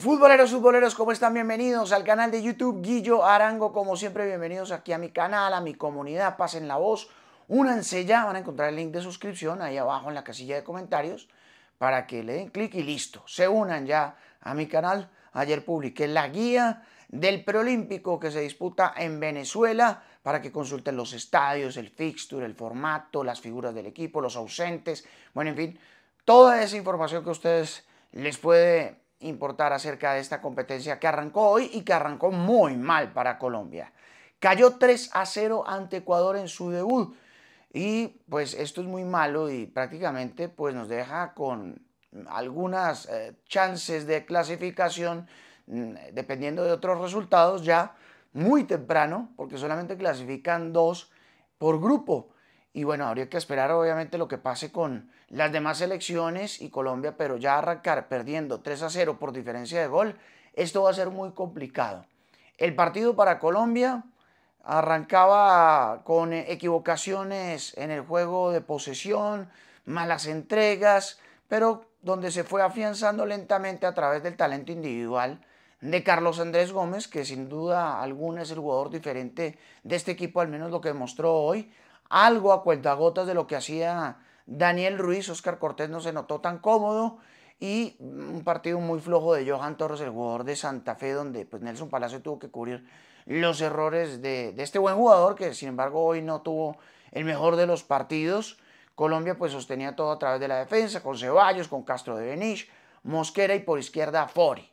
Futboleros, futboleros, ¿cómo están? Bienvenidos al canal de YouTube Guillo Arango. Como siempre, bienvenidos aquí a mi canal, a mi comunidad. Pasen la voz, únanse ya. Van a encontrar el link de suscripción ahí abajo en la casilla de comentarios para que le den clic y listo. Se unan ya a mi canal. Ayer publiqué la guía del preolímpico que se disputa en Venezuela para que consulten los estadios, el fixture, el formato, las figuras del equipo, los ausentes. Bueno, en fin, toda esa información que ustedes les puede importar acerca de esta competencia que arrancó hoy y que arrancó muy mal para Colombia. Cayó 3 a 0 ante Ecuador en su debut y pues esto es muy malo y prácticamente pues nos deja con algunas eh, chances de clasificación mm, dependiendo de otros resultados ya muy temprano porque solamente clasifican dos por grupo. Y bueno, habría que esperar obviamente lo que pase con las demás elecciones y Colombia, pero ya arrancar perdiendo 3 a 0 por diferencia de gol, esto va a ser muy complicado. El partido para Colombia arrancaba con equivocaciones en el juego de posesión, malas entregas, pero donde se fue afianzando lentamente a través del talento individual de Carlos Andrés Gómez, que sin duda alguna es el jugador diferente de este equipo, al menos lo que mostró hoy, algo a gotas de lo que hacía Daniel Ruiz. Oscar Cortés no se notó tan cómodo. Y un partido muy flojo de Johan Torres, el jugador de Santa Fe, donde pues, Nelson Palacio tuvo que cubrir los errores de, este buen jugador, que sin embargo hoy no tuvo el mejor de los partidos. Colombia pues sostenía todo a través de la defensa, con Ceballos, con Castro de Benich, Mosquera y por izquierda Fori.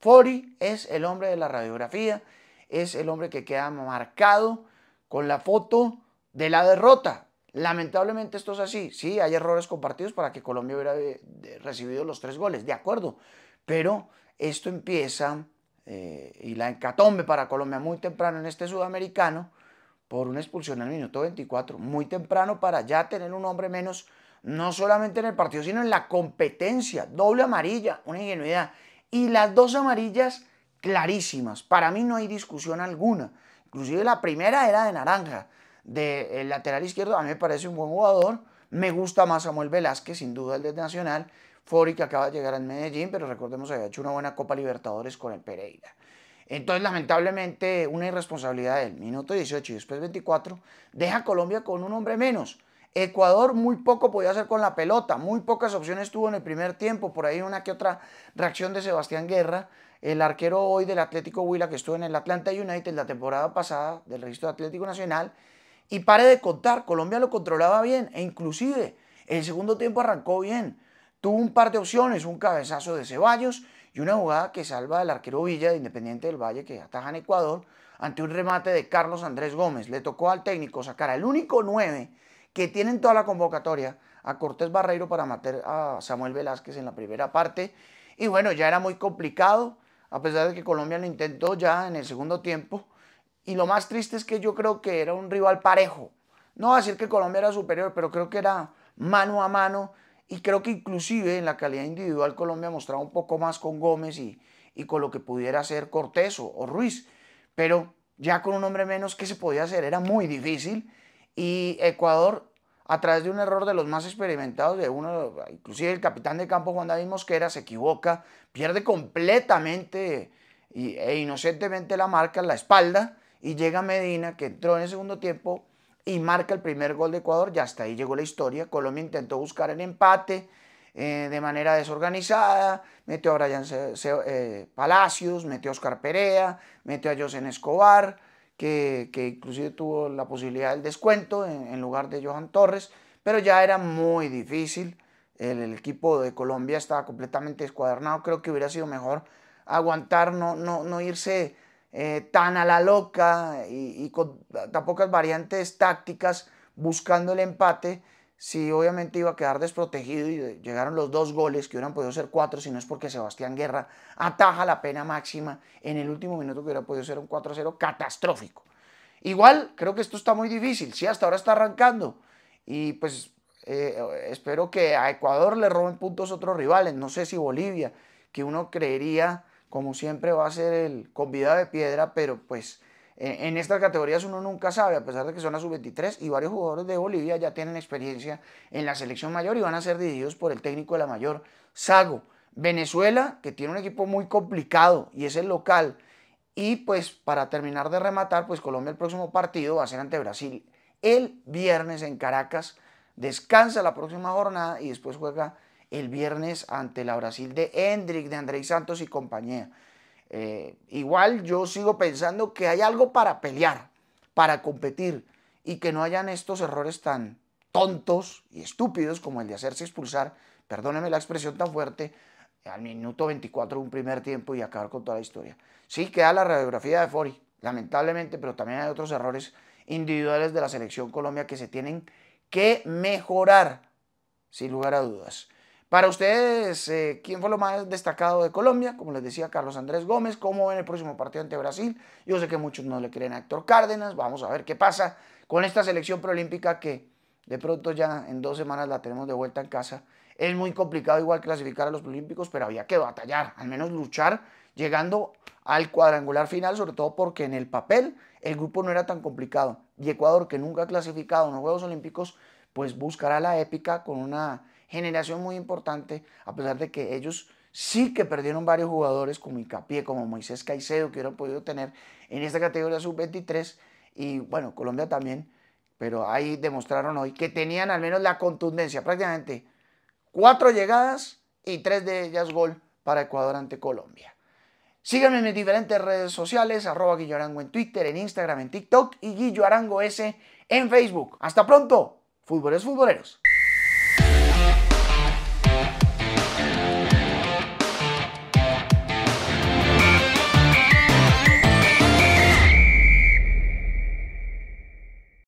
Fori es el hombre de la radiografía, es el hombre que queda marcado con la foto de la derrota. Lamentablemente esto es así. Sí, hay errores compartidos para que Colombia hubiera eh, recibido los tres goles, de acuerdo. Pero esto empieza eh, y la encatombe para Colombia muy temprano en este sudamericano por una expulsión al minuto 24, muy temprano para ya tener un hombre menos, no solamente en el partido, sino en la competencia. Doble amarilla, una ingenuidad. Y las dos amarillas clarísimas. Para mí no hay discusión alguna. Inclusive la primera era de naranja del lateral izquierdo. A mí me parece un buen jugador. Me gusta más Samuel Velázquez, sin duda el de Nacional. Fori acaba de llegar al Medellín, pero recordemos que había hecho una buena Copa Libertadores con el Pereira. Entonces, lamentablemente, una irresponsabilidad del Minuto 18 y después 24 deja a Colombia con un hombre menos. Ecuador muy poco podía hacer con la pelota, muy pocas opciones tuvo en el primer tiempo, por ahí una que otra reacción de Sebastián Guerra, el arquero hoy del Atlético Huila que estuvo en el Atlanta United la temporada pasada del registro de Atlético Nacional, y pare de contar, Colombia lo controlaba bien e inclusive el segundo tiempo arrancó bien. Tuvo un par de opciones, un cabezazo de Ceballos y una jugada que salva al arquero Villa de Independiente del Valle que ataja en Ecuador ante un remate de Carlos Andrés Gómez. Le tocó al técnico sacar al único 9 que tienen toda la convocatoria a Cortés Barreiro para matar a Samuel Velázquez en la primera parte. Y bueno, ya era muy complicado, a pesar de que Colombia lo intentó ya en el segundo tiempo. Y lo más triste es que yo creo que era un rival parejo. No a decir que Colombia era superior, pero creo que era mano a mano. Y creo que inclusive en la calidad individual Colombia mostraba un poco más con Gómez y, con lo que pudiera ser Cortés o, Ruiz. Pero ya con un hombre menos, ¿qué se podía hacer? Era muy difícil. Y Ecuador, a través de un error de los más experimentados, de uno, inclusive el capitán de campo Juan David Mosquera, se equivoca, pierde completamente e inocentemente la marca en la espalda y llega Medina, que entró en el segundo tiempo y marca el primer gol de Ecuador, ya hasta ahí llegó la historia. Colombia intentó buscar el empate eh, de manera desorganizada, metió a Brian eh, Palacios, metió a Oscar Perea, metió a José Escobar, que, inclusive tuvo la posibilidad del descuento en, lugar de Johan Torres, pero ya era muy difícil. El, equipo de Colombia estaba completamente descuadernado, creo que hubiera sido mejor aguantar, no, no, no irse eh, tan a la loca y, con tan pocas variantes tácticas buscando el empate, si obviamente iba a quedar desprotegido y eh, llegaron los dos goles que hubieran podido ser cuatro si no es porque Sebastián Guerra ataja la pena máxima en el último minuto que hubiera podido ser un 4-0 catastrófico. Igual, creo que esto está muy difícil, Si hasta ahora está arrancando y pues eh, espero que a Ecuador le roben puntos otros rivales, no sé si Bolivia, que uno creería como siempre va a ser el convidado de piedra, pero pues eh, en, estas categorías uno nunca sabe, a pesar de que son a sub-23 y varios jugadores de Bolivia ya tienen experiencia en la selección mayor y van a ser divididos por el técnico de la mayor, Sago. Venezuela, que tiene un equipo muy complicado y es el local. Y pues para terminar de rematar, pues Colombia el próximo partido va a ser ante Brasil el viernes en Caracas. Descansa la próxima jornada y después juega el viernes ante la Brasil de Hendrik, de Andrés Santos y compañía. Eh, igual yo sigo pensando que hay algo para pelear, para competir y que no hayan estos errores tan tontos y estúpidos como el de hacerse expulsar, perdóneme la expresión tan fuerte, al minuto 24 de un primer tiempo y acabar con toda la historia. Sí queda la radiografía de Fori, lamentablemente, pero también hay otros errores individuales de la selección Colombia que se tienen que mejorar, sin lugar a dudas. Para ustedes, eh, ¿quién fue lo más destacado de Colombia? Como les decía, Carlos Andrés Gómez. ¿Cómo ven el próximo partido ante Brasil? Yo sé que muchos no le creen a Héctor Cárdenas. Vamos a ver qué pasa con esta selección preolímpica que de pronto ya en dos semanas la tenemos de vuelta en casa. Es muy complicado igual clasificar a los preolímpicos, pero había que batallar, al menos luchar, llegando al cuadrangular final, sobre todo porque en el papel el grupo no era tan complicado. Y Ecuador, que nunca ha clasificado en los Juegos Olímpicos, pues buscará la épica con una generación muy importante, a pesar de que ellos sí que perdieron varios jugadores como hincapié, como Moisés Caicedo, que hubieran podido tener en esta categoría sub-23, y bueno, Colombia también, pero ahí demostraron hoy que tenían al menos la contundencia, prácticamente cuatro llegadas y tres de ellas gol para Ecuador ante Colombia. Síganme en mis diferentes redes sociales, arroba Guillo Arango en Twitter, en Instagram, en TikTok y Guillo Arango S en Facebook. Hasta pronto, futboleros futboleros. Yeah.